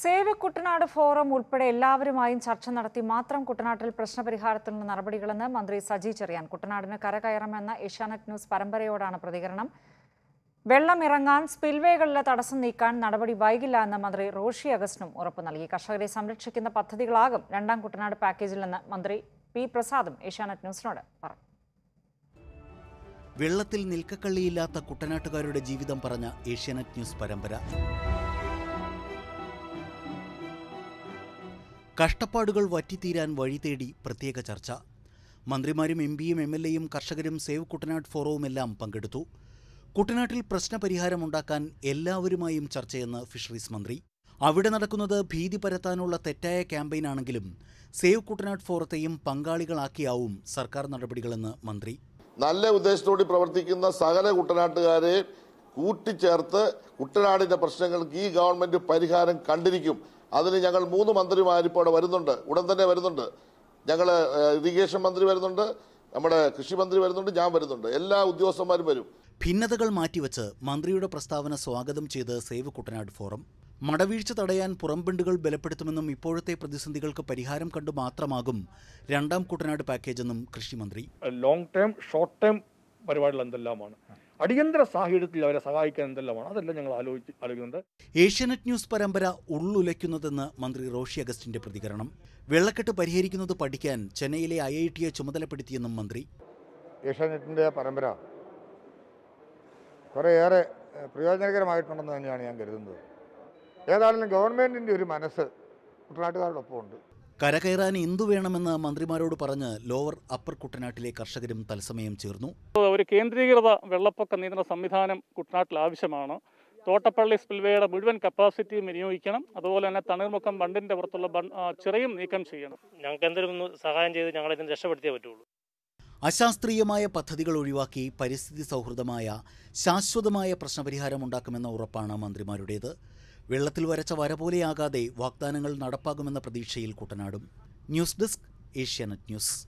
save Kuttanad forum ഉൾപ്പെടെ എല്ലാവരുമായും ചർച്ച നടത്തി മാത്രം കുട്ടനാട്ടിൽ പ്രശ്നപരിഹാരത്തിനുള്ള നടപടികളെന്ന് മന്ത്രി സജി ചെറിയാൻ കുട്ടനാടിന് കരകയറമെന്ന ഏഷ്യാനെറ്റ് ന്യൂസ് പരമ്പരയോടാണ് പ്രതികരണം വെള്ളം ഇറങ്ങാൻ സ്പിൽവേകളിലെ തടസ്സം നീക്കാൻ നടപടി വൈകില്ല എന്ന് മന്ത്രി റോഷി അഗസ്റ്റിനും ഉറപ്പ് നൽകി കർഷകരെ സംരക്ഷിക്കുന്ന പദ്ധതികളാകും രണ്ടാം കുട്ടനാട് പാക്കേജിൽ നിന്ന് മന്ത്രി പി പ്രസാദും ഏഷ്യാനെറ്റ് ന്യൂസിനോട് പറഞ്ഞു വെള്ളത്തിൽ നിൽക്കക്കള്ളിയില്ലാത്ത കുട്ടനാട്ടുകാരുടെ ജീവിതം പറഞ്ഞ ഏഷ്യാനെറ്റ് ന്യൂസ് പരമ്പര കഷ്ടപ്പാടുകൾ വറ്റിത്തീരാൻ വഴി തേടി പ്രത്യേക ചർച്ച മന്ത്രിമാരും എം പിയും എം എൽ എയും കർഷകരും സേവ് കുട്ടനാട് ഫോറവുമെല്ലാം പങ്കെടുത്തു കുട്ടനാട്ടിൽ പ്രശ്നപരിഹാരമുണ്ടാക്കാൻ എല്ലാവരുമായും ചർച്ചയെന്ന് ഫിഷറീസ് മന്ത്രി അവിടെ നടക്കുന്നത് ഭീതി പരത്താനുള്ള തെറ്റായ ക്യാമ്പയിനാണെങ്കിലും സേവ് കുട്ടനാട് ഫോറത്തെയും പങ്കാളികളാക്കിയാവും സർക്കാർ നടപടികളെന്ന് മന്ത്രി നല്ല ഉദ്ദേശത്തോടെ പ്രവർത്തിക്കുന്ന സകല കുട്ടനാട്ടുകാരെ കൂട്ടിച്ചേർത്ത് കുട്ടനാടിന്റെ പ്രശ്നങ്ങൾക്ക് ഈ ഗവൺമെന്റ് പരിഹാരം കണ്ടിരിക്കും അതിന് ഞങ്ങൾ മൂന്ന് മന്ത്രിമാരിപ്പോൾ അവിടെ വരുന്നുണ്ട് ഉടൻ തന്നെ വരുന്നുണ്ട് ഞങ്ങൾ ഇറിഗേഷൻ മന്ത്രി വരുന്നുണ്ട് നമ്മുടെ കൃഷി മന്ത്രി വരുന്നുണ്ട് ഞാൻ വരുന്നുണ്ട് എല്ലാ ഉദ്യോഗസ്ഥന്മാരും വരും ഭിന്നതകൾ മാറ്റിവെച്ച് മന്ത്രിയുടെ പ്രസ്താവന സ്വാഗതം ചെയ്ത് സേവ് കുട്ടനാട് ഫോറം മടവീഴ്ച തടയാൻ പുറംബണ്ടുകൾ ബലപ്പെടുത്തുമെന്നും ഇപ്പോഴത്തെ പ്രതിസന്ധികൾക്ക് പരിഹാരം കണ്ടു മാത്രമാകും രണ്ടാം കുട്ടനാട് പാക്കേജെന്നും കൃഷിമന്ത്രി ലോങ് ടേം ഷോർട്ട് ടേം പരിപാടികൾ എന്തെല്ലാമാണ് അടിയന്തര സാഹചര്യത്തിൽ അവരെ സഹായിക്കാൻ വേണം അതെല്ലാം ഞങ്ങൾ ആലോചിച്ച് ആലോചിക്കുന്നത് ഏഷ്യാനെറ്റ് ന്യൂസ് പരമ്പര ഉള്ളുലയ്ക്കുന്നതെന്ന് മന്ത്രി റോഷി അഗസ്റ്റിന്റെ പ്രതികരണം വെള്ളക്കെട്ട് പരിഹരിക്കുന്നത് പഠിക്കാൻ ചെന്നൈയിലെ ഐ ഐ ടിയെ ചുമതലപ്പെടുത്തിയെന്നും മന്ത്രി ഏഷ്യാനെറ്റിന്റെ പരമ്പര കുറേയേറെ പ്രയോജനകരമായിട്ടുണ്ടെന്ന് തന്നെയാണ് ഞാൻ കരുതുന്നത് ഏതായാലും ഗവൺമെന്റിന്റെ ഒരു മനസ്സ് കുട്ടനാട്ടുകാരുടെ ഒപ്പമുണ്ട് കരകയറാൻ എന്തു വേണമെന്ന് മന്ത്രിമാരോട് പറഞ്ഞ് ലോവർ അപ്പർ കുട്ടനാട്ടിലെ കർഷകരും തത്സമയം ചേർന്നു ഒരു കേന്ദ്രീകൃത വെള്ളപ്പൊക്ക നിയന്ത്രണ സംവിധാനം കുട്ടനാട്ടിൽ ആവശ്യമാണ് തോട്ടപ്പള്ളി സ്പിൽവേയുടെ മുഴുവൻ കപ്പാസിറ്റി വിനിയോഗിക്കണം അതുപോലെ തന്നെ തണീർമുഖം ബണ്ടിന്റെ പുറത്തുള്ള ചെറിയും നീക്കം ചെയ്യണം ഞങ്ങൾക്ക് എന്തെങ്കിലും സഹായം ചെയ്ത് ഞങ്ങൾ ഇതിന് രക്ഷപ്പെടുത്തിയേ പറ്റുള്ളൂ അശാസ്ത്രീയമായ പദ്ധതികൾ ഒഴിവാക്കി പരിസ്ഥിതി സൗഹൃദമായ ശാശ്വതമായ പ്രശ്നപരിഹാരം ഉണ്ടാക്കുമെന്ന ഉറപ്പാണ് മന്ത്രിമാരുടേത് വെള്ളത്തിൽ വരച്ച വര പോലെയാകാതെ വാഗ്ദാനങ്ങൾ നടപ്പാകുമെന്ന പ്രതീക്ഷയിൽ കുട്ടനാടും ന്യൂസ് ഡെസ്ക് ഏഷ്യാനെറ്റ് ന്യൂസ്